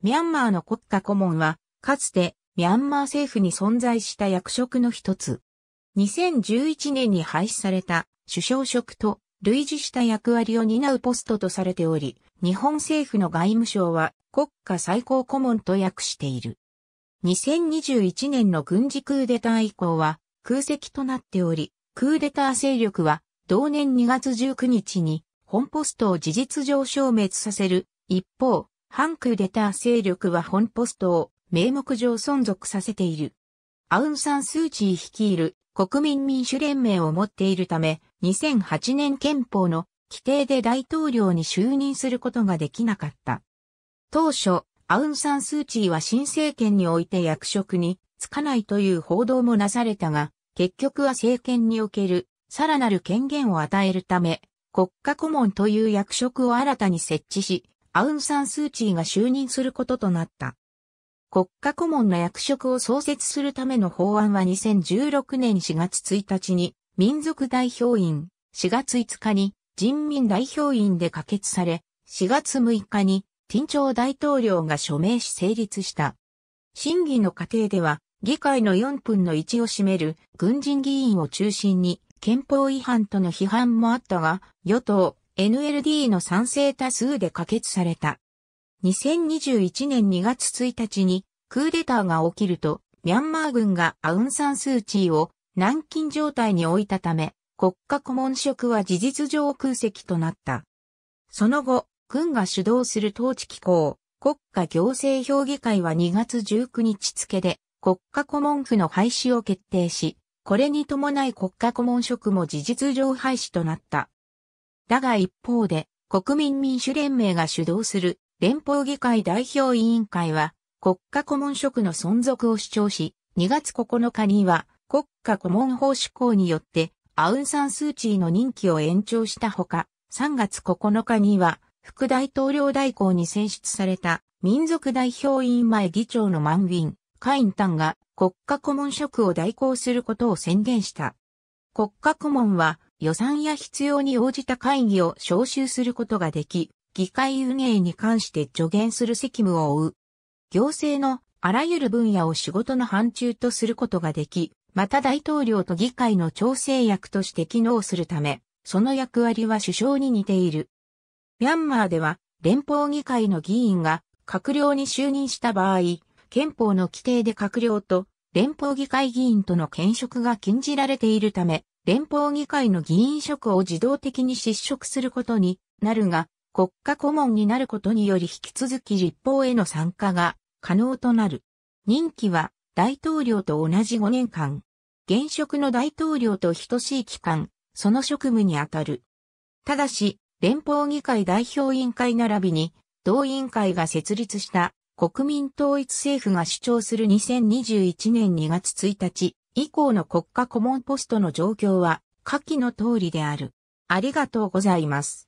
ミャンマーの国家顧問は、かつてミャンマー政府に存在した役職の一つ。2011年に廃止された首相職と類似した役割を担うポストとされており、日本政府の外務省は国家最高顧問と訳している。2021年の軍事クーデター以降は空席となっており、クーデター勢力は同年2月19日に本ポストを事実上消滅させる一方、ハンクデター勢力は本ポストを名目上存続させている。アウンサンスーチー率いる国民民主連盟を持っているため、2008年憲法の規定で大統領に就任することができなかった。当初、アウンサンスーチーは新政権において役職につかないという報道もなされたが、結局は政権におけるさらなる権限を与えるため、国家顧問という役職を新たに設置し、アウン・サン・スー・チーが就任することとなった。国家顧問の役職を創設するための法案は2016年4月1日に民族代表院、4月5日に人民代表院で可決され、4月6日に緊張大統領が署名し成立した。審議の過程では、議会の4分の1を占める軍人議員を中心に憲法違反との批判もあったが、与党、NLD の賛成多数で可決された。2021年2月1日にクーデターが起きると、ミャンマー軍がアウンサンスーチーを軟禁状態に置いたため、国家顧問職は事実上空席となった。その後、軍が主導する統治機構、国家行政評議会は2月19日付で国家顧問府の廃止を決定し、これに伴い国家顧問職も事実上廃止となった。だが一方で、国民民主連盟が主導する連邦議会代表委員会は、国家顧問職の存続を主張し、2月9日には国家顧問法施行によって、アウンサンスーチーの任期を延長したほか、3月9日には、副大統領代行に選出された民族代表委員前議長のマンウィン、カインタンが国家顧問職を代行することを宣言した。国家顧問は予算や必要に応じた会議を招集することができ、議会運営に関して助言する責務を負う。行政のあらゆる分野を仕事の範疇とすることができ、また大統領と議会の調整役として機能するため、その役割は首相に似ている。ミャンマーでは連邦議会の議員が閣僚に就任した場合、憲法の規定で閣僚と連邦議会議員との兼職が禁じられているため、連邦議会の議員職を自動的に失職することになるが、国家顧問になることにより引き続き立法への参加が可能となる。任期は大統領と同じ5年間。現職の大統領と等しい期間、その職務にあたる。ただし、連邦議会代表委員会並びに、同委員会が設立した国民統一政府が主張する2021年2月1日、以降の国家顧問ポストの状況は下記の通りである。ありがとうございます。